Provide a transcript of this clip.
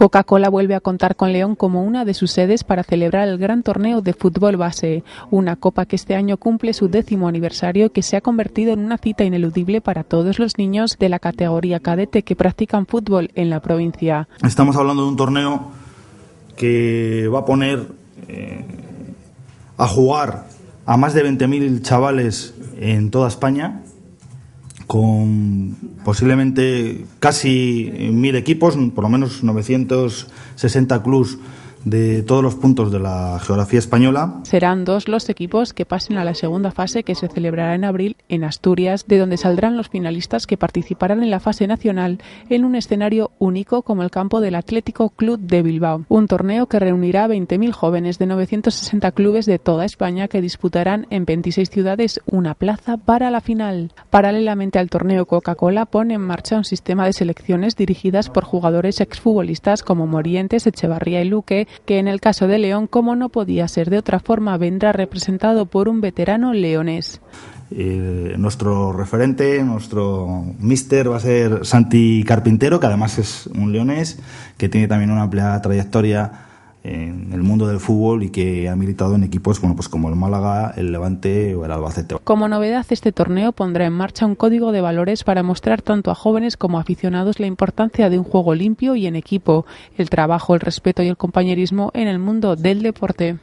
Coca-Cola vuelve a contar con León como una de sus sedes para celebrar el gran torneo de fútbol base, una copa que este año cumple su décimo aniversario que se ha convertido en una cita ineludible para todos los niños de la categoría cadete que practican fútbol en la provincia. Estamos hablando de un torneo que va a poner eh, a jugar a más de 20.000 chavales en toda España con posiblemente casi mil equipos, por lo menos 960 clubs de todos los puntos de la geografía española. Serán dos los equipos que pasen a la segunda fase que se celebrará en abril en Asturias, de donde saldrán los finalistas que participarán en la fase nacional en un escenario único como el campo del Atlético Club de Bilbao, un torneo que reunirá a 20.000 jóvenes de 960 clubes de toda España que disputarán en 26 ciudades una plaza para la final. Paralelamente al torneo Coca-Cola pone en marcha un sistema de selecciones dirigidas por jugadores exfutbolistas como Morientes, Echevarría y Luque, que en el caso de León, como no podía ser de otra forma, vendrá representado por un veterano leonés. Eh, nuestro referente, nuestro mister va a ser Santi Carpintero, que además es un leonés, que tiene también una amplia trayectoria en el mundo del fútbol y que ha militado en equipos pues como el Málaga, el Levante o el Albacete. Como novedad, este torneo pondrá en marcha un código de valores para mostrar tanto a jóvenes como aficionados la importancia de un juego limpio y en equipo, el trabajo, el respeto y el compañerismo en el mundo del deporte.